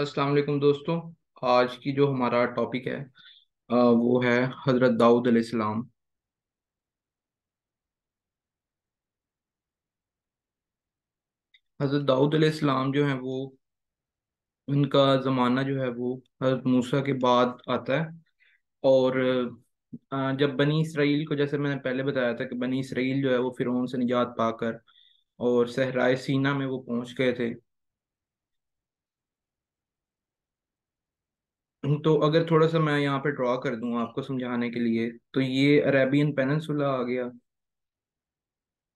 अस्सलाम वालेकुम दोस्तों आज की जो हमारा टॉपिक है वो है हज़रत दाऊद अलैहिस्सलाम हज़रत दाऊद अलैहिस्सलाम जो है वो उनका ज़माना जो है वो हज़रत मूसा के बाद आता है और जब बनी इसराइल को जैसे मैंने पहले बताया था कि बनी इसराइल जो है वो फ़िरौन से निजात पाकर और सहराय सीना में वो पहुंच गए थे तो अगर थोड़ा सा मैं यहाँ पे ड्रॉ कर दू आपको समझाने के लिए तो ये अरेबियन पेनसुला आ गया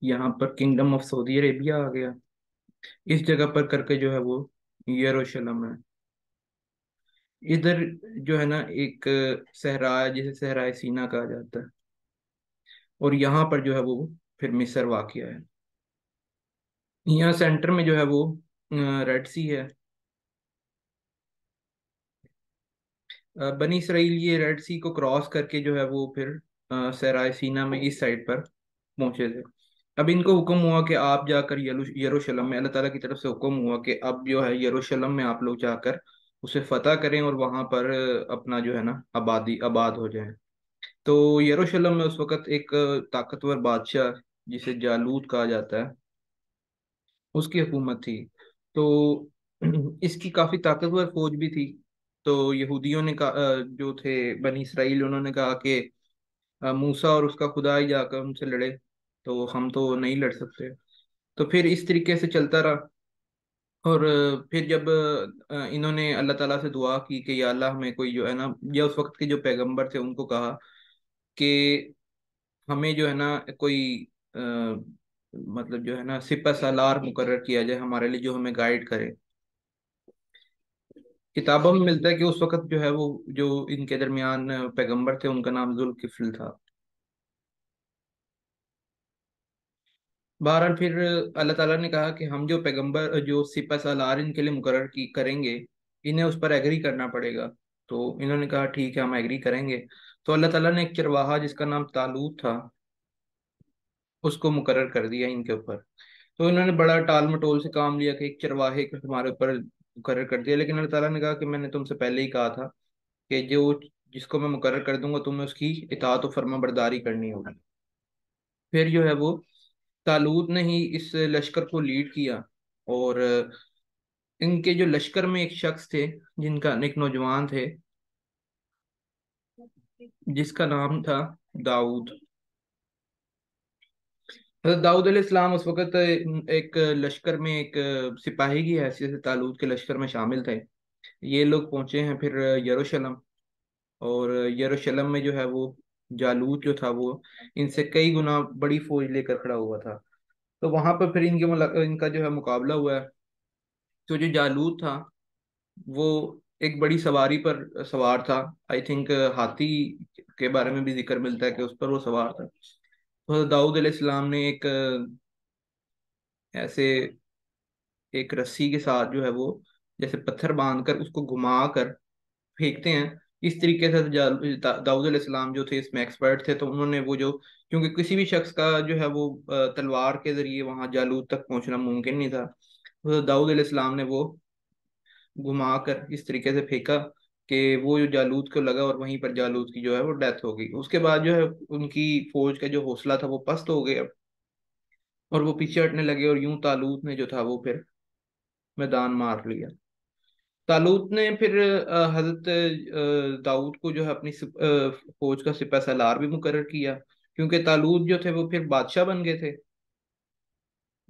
यहाँ पर किंगडम ऑफ सऊदी अरेबिया आ गया इस जगह पर करके जो है वो यरूशलम है इधर जो है ना एक सहरा जिसे सहरा सीना कहा जाता है और यहाँ पर जो है वो फिर मिसर वाक़ है यहाँ सेंटर में जो है वो रेड सी है बनी इसराइल ये रेड सी को क्रॉस करके जो है वो फिर सराय सीना में इस साइड पर पहुंचे थे अब इनको हुक्म हुआ कि आप जाकर यरूशलेम में अल्लाह ताला की तरफ से हुक्म हुआ कि अब जो है यरूशलेम में आप लोग जाकर उसे फतेह करें और वहां पर अपना जो है ना आबादी आबाद हो जाए तो यरूशलेम में उस वक़्त एक ताकतवर बादशाह जिसे जालूद कहा जाता है उसकी हुकूमत थी तो इसकी काफ़ी ताकतवर फौज भी थी तो यहूदियों ने कहा जो थे बनी इसराइल उन्होंने कहा कि मूसा और उसका खुदा ही जाकर उनसे लड़े तो हम तो नहीं लड़ सकते तो फिर इस तरीके से चलता रहा और फिर जब इन्होंने अल्लाह ताला से दुआ की कि या अल्लाह हमें कोई जो है ना या उस वक्त के जो पैगंबर थे उनको कहा कि हमें जो है ना कोई आ, मतलब जो है ना सिपा सालार मुकर किया जाए हमारे लिए जो हमें गाइड करे किताबों में मिलता है कि उस वक्त जो है वो जो इनके दरमियान पैगंबर थे उनका नाम जुल्किफिल था बहरहाल फिर अल्लाह ताला ने कहा कि हम जो पैगंबर जो सिपा सलार इनके लिए मुकर की करेंगे इन्हें उस पर एग्री करना पड़ेगा तो इन्होंने कहा ठीक है हम एग्री करेंगे तो अल्लाह ताला ने एक चरवाहा जिसका नाम तालूत था उसको मुकर कर दिया इनके ऊपर तो इन्होंने बड़ा टाल मटोल से काम लिया कि एक चरवाहे को हमारे ऊपर मुकर कर दिया लेकिन अल्लाह ताला ने कहा कि मैंने तुमसे पहले ही कहा था कि जो जिसको मैं मुकर कर दूंगा तुम्हें उसकी इतात फर्मा बरदारी करनी होगी फिर जो है वो तालूद ने ही इस लश्कर को लीड किया और इनके जो लश्कर में एक शख्स थे जिनका एक नौजवान थे जिसका नाम था दाऊद तो दाऊद इस्लाम उस वक्त एक लश्कर में एक सिपाही की हैसियत से तालूद के लश्कर में शामिल थे ये लोग पहुंचे हैं फिर यरूशलेम और यरूशलेम में जो है वो जालूत जो था वो इनसे कई गुना बड़ी फौज लेकर खड़ा हुआ था तो वहां पर फिर इनके मुला... इनका जो है मुकाबला हुआ है तो जो जालूत था वो एक बड़ी सवारी पर सवार था आई थिंक हाथी के बारे में भी जिक्र मिलता है कि उस पर वो सवार था हजरत दाऊद अलैहिस्सलाम ने एक ऐसे एक रस्सी के साथ जो है वो जैसे पत्थर बांध कर उसको घुमा कर फेंकते हैं इस तरीके से दाऊद अलैहिस्सलाम जो थे इसमें एक्सपर्ट थे तो उन्होंने वो जो क्योंकि किसी भी शख्स का जो है वो तलवार के जरिए वहां जालूद तक पहुंचना मुमकिन नहीं था तो दाऊद अलैहिस्सलाम ने वो घुमा कर इस तरीके से फेंका कि वो जो जालूद को लगा और वहीं पर जालूद की जो है वो डेथ हो गई उसके बाद जो है उनकी फौज का जो हौसला था वो पस्त हो गया और वो पीछे हटने लगे और यूं तालूत ने जो था वो फिर मैदान मार लिया तालूत ने फिर हजरत दाऊद को जो है अपनी फौज का सिपा सलार भी मुकर किया क्योंकि तालूत जो थे वो फिर बादशाह बन गए थे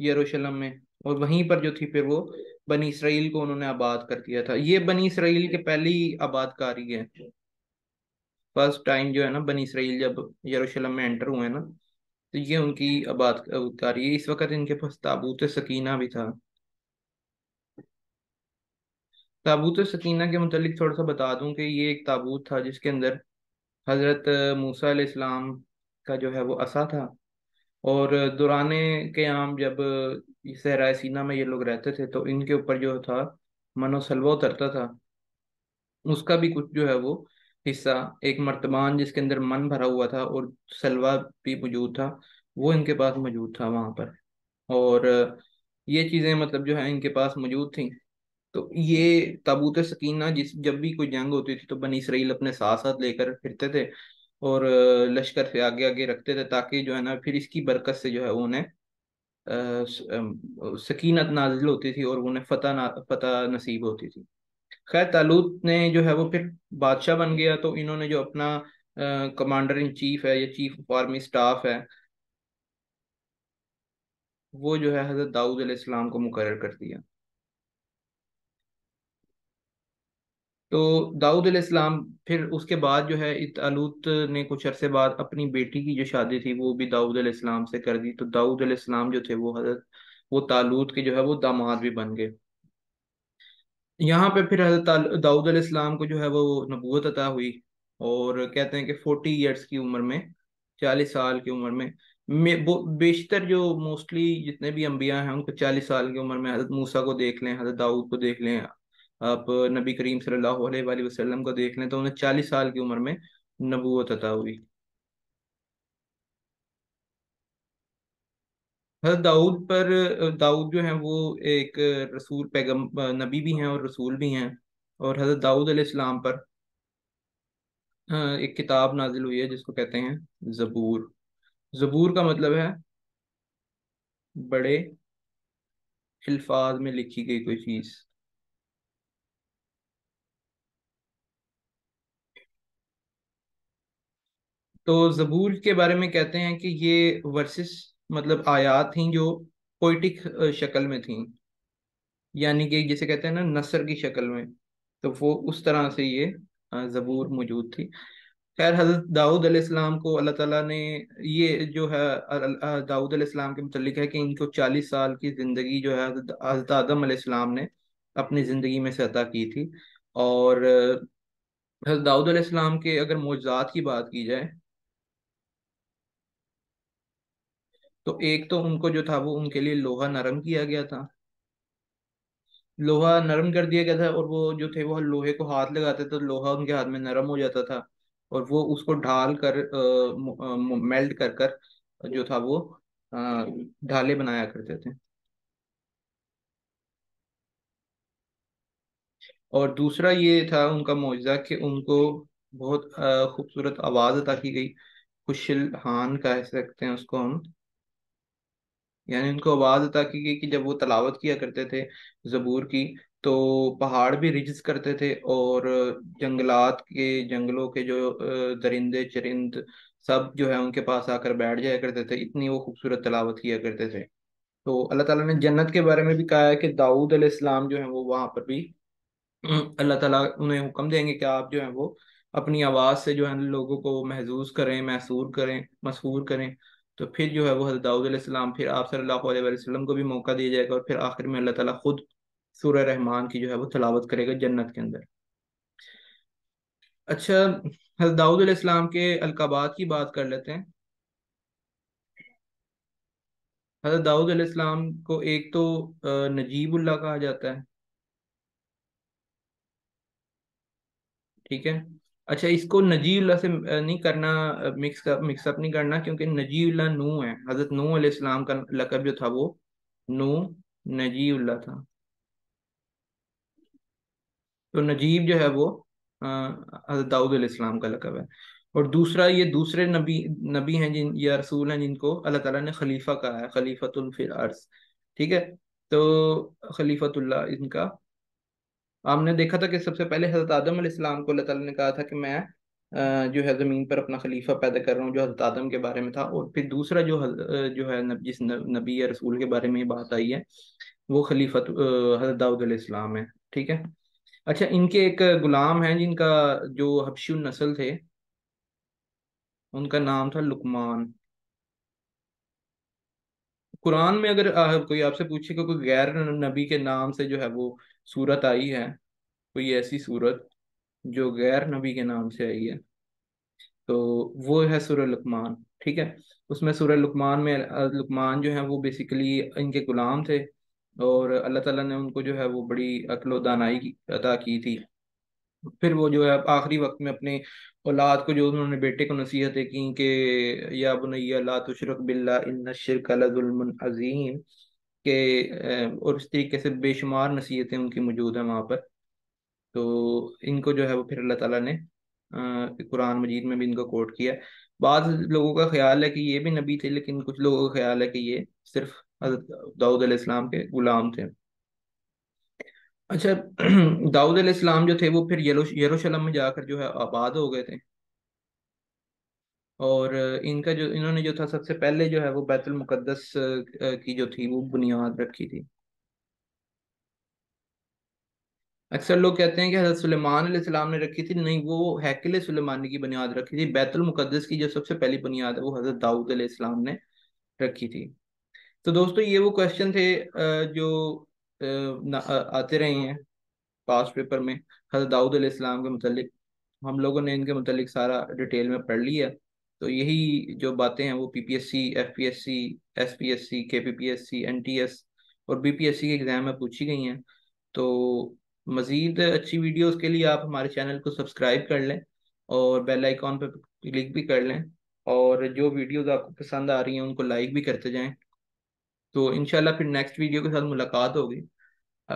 यरूशलेम में और वहीं पर जो थी फिर वो बनी इसराइल को उन्होंने आबाद कर दिया था ये बनी इसराइल के पहली आबादकारी है फर्स्ट टाइम जो है ना बनी इसराइल जब यरूशलेम में एंटर हुए ना तो ये उनकी आबादकारी इस वक्त इनके पास ताबूत सकीना भी था ताबूत सकीना के मतलब थोड़ा सा बता दूं कि ये एक ताबूत था जिसके अंदर हज़रत मूसा इस्लाम का जो है वो असा था और दुराने के आम जब सहराय सीना में ये लोग रहते थे तो इनके ऊपर जो था मनोसलवा उतरता था उसका भी कुछ जो है वो हिस्सा एक मर्तबान जिसके अंदर मन भरा हुआ था और सलवा भी मौजूद था वो इनके पास मौजूद था वहाँ पर और ये चीज़ें मतलब जो है इनके पास मौजूद थी तो ये ताबूत सकीना जिस जब भी कोई जंग होती थी तो बनी इसराइल अपने साथ साथ लेकर फिरते थे और लश्कर से आगे आगे रखते थे ताकि जो है ना फिर इसकी बरकत से जो है उन्हें सकीनत नाजिल होती थी और उन्हें फतह ना फतह नसीब होती थी खैर तालूत ने जो है वो फिर बादशाह बन गया तो इन्होंने जो अपना कमांडर इन चीफ है या चीफ ऑफ आर्मी स्टाफ है वो जो है हज़रत दाऊद अलैहिस्सलाम को मुकर कर दिया तो दाऊद इस्लाम फिर उसके बाद जो है इतालूत ने कुछ अरसे बाद अपनी बेटी की जो शादी थी वो भी दाऊद इस्लाम से कर दी तो दाऊद इस्लाम जो थे वो हजरत वो तालूत के जो है वो दामाद भी बन गए यहाँ पे फिर हजरत दाऊद इस्लाम को जो है वो नबूत अता हुई और कहते हैं कि फोर्टी ईयर्स की उम्र में चालीस साल की उम्र में बेशतर जो मोस्टली जितने भी अम्बिया हैं उनको चालीस साल की उम्र में हजरत मूसा को देख लें हजरत दाऊद को देख लें आप नबी करीम सल्लल्लाहु अलैहि वसल्लम को देख लें तो उन्हें चालीस साल की उम्र में नबूत अता हुई दाऊद पर दाऊद जो है वो एक रसूल पैगम नबी भी हैं और रसूल भी हैं और हजरत दाऊद अलैहिस्सलाम पर एक किताब नाजिल हुई है जिसको कहते हैं जबूर जबूर का मतलब है बड़े अल्फाज में लिखी गई कोई चीज़ तो जबूर के बारे में कहते हैं कि ये वर्सेस मतलब आयात थी जो पोइटिक शक्ल में थी यानी कि जिसे कहते हैं ना नसर की शक्ल में तो वो उस तरह से ये जबूर मौजूद थी खैर हजरत दाऊद अलैहिस्सलाम को अल्लाह ताला ने ये जो है दाऊद अलैहिस्सलाम के मतलब है कि इनको चालीस साल की ज़िंदगी जो है हजरत आदम अलैहिस्सलाम ने अपनी ज़िंदगी में से अदा की थी और हजरत दाऊद अलैहिस्सलाम के अगर मौजाद की बात की जाए तो एक तो उनको जो था वो उनके लिए लोहा नरम किया गया था लोहा नरम कर दिया गया था और वो जो थे वो लोहे को हाथ लगाते थे तो लोहा उनके हाथ में नरम हो जाता था और वो उसको ढाल कर मेल्ट कर कर जो था वो ढाले बनाया करते थे और दूसरा ये था उनका मुआवजा कि उनको बहुत खूबसूरत आवाज़ अदा की गई खुशिल हान कह सकते हैं उसको हम यानी उनको आवाज़ अता की गई कि जब वो तलावत किया करते थे ज़बूर की तो पहाड़ भी रिज करते थे और जंगलात के जंगलों के जो दरिंदे चरिंद सब जो है उनके पास आकर बैठ जाया करते थे इतनी वो खूबसूरत तलावत किया करते थे तो अल्लाह ताला ने जन्नत के बारे में भी कहा है कि दाऊद अलैहिस्सलाम जो है वो वहां पर भी अल्लाह ताला उन्हें हुक्म देंगे कि आप जो है वो अपनी आवाज़ से जो है लोगों को महजूज करें महसूर करें मशहूर करें तो फिर जो है वो हज़रत दाऊद फिर आप सल्लल्लाहु अलैहि वसल्लम को भी मौका दिया जाएगा और फिर आखिर में अल्लाह ताला खुद सूर्य रहमान की जो है वो तलावत करेगा जन्नत के अंदर अच्छा हज़रत दाऊद के अलकाबात की बात कर लेते हैं हज़रत दाऊद को एक तो नजीबुल्ला कहा जाता है ठीक है अच्छा इसको नजीउल्ला से नहीं करना मिक्स अप नहीं करना क्योंकि नजीउल्ला नू है हजरत नू अलैहिस्सलाम का लकब जो था वो नू नजीउल्ला था तो नजीब जो है वो हजरत दाऊद अलैहिस्सलाम का लकब है और दूसरा ये दूसरे नबी नबी हैं जिन या रसूल हैं जिनको अल्लाह ताला ने खलीफा कहा है खलीफतुल फिल अर्स ठीक है तो खलीफतुल्ला इनका आपने देखा था कि सबसे पहले हज़रत आदम इस्लाम को अल्लाह ताला ने कहा था कि मैं जो है ज़मीन पर अपना खलीफा पैदा कर रहा हूँ जो हज़रत आदम के बारे में था और फिर दूसरा जो जो है जिस नबी या रसूल के बारे में बात आई है वो खलीफा हज़रत दाऊद इस्लाम है ठीक है अच्छा इनके एक गुलाम हैं जिनका जो हबशी नस्ल थे उनका नाम था लुकमान कुरान में अगर कोई आपसे पूछे कि कोई गैर नबी के नाम से जो है वो सूरत आई है कोई ऐसी सूरत जो गैर नबी के नाम से आई है तो वो है सूर्य लकमान ठीक है उसमें सूर्य लकमान में लकमान जो है वो बेसिकली इनके गुलाम थे और अल्लाह ताला ने उनको जो है वो बड़ी अकलो दानाई अदा की थी फिर वो जो है आखिरी वक्त में अपने औलाद को जो उन्होंने बेटे को नसीहतें की कि या बुनैया ला तुशरक बिल्ला इन शिरक अज़ीम के और इस तरीके से बेशुमार नसीहतें उनकी मौजूद हैं वहाँ पर तो इनको जो है वो फिर अल्लाह ताला ने कुरान मजीद में भी इनको कोट किया बाद लोगों का ख्याल है कि ये भी नबी थे लेकिन कुछ लोगों का ख्याल है कि ये सिर्फ दाऊद अलैहिस्सलाम के गुलाम थे अच्छा दाऊद अलैहिस्सलाम जो थे वो फिर यरूशलम में जाकर जो है आबाद हो गए थे और इनका जो इन्होंने जो था सबसे पहले जो है वो बैतुल मुकद्दस की जो थी वो बुनियाद रखी थी अक्सर लोग कहते हैं कि हजरत सुलेमान सलाम ने रखी थी नहीं वो हैकिल सुलेमानी की बुनियाद रखी थी बैतुल मुकद्दस की जो सबसे पहली बुनियाद है वो हजरत दाऊद सलाम ने रखी थी तो दोस्तों ये वो क्वेश्चन थे जो आते रहे हैं पास्ट पेपर में हजरत दाऊद सलाम के मतलब हम लोगों ने इनके मतलब सारा डिटेल में पढ़ लिया तो यही जो बातें हैं वो PPSC FPSC SPSC KPPSC NTS और बीपीएससी के एग्जाम में पूछी गई हैं तो मज़ीद अच्छी वीडियोस के लिए आप हमारे चैनल को सब्सक्राइब कर लें और बेल आइकॉन पर क्लिक भी कर लें और जो वीडियोस आपको पसंद आ रही हैं उनको लाइक भी करते जाएं तो इनशाला फिर नेक्स्ट वीडियो के साथ मुलाकात होगी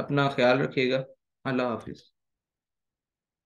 अपना ख्याल रखिएगा अल्लाह हाफिज़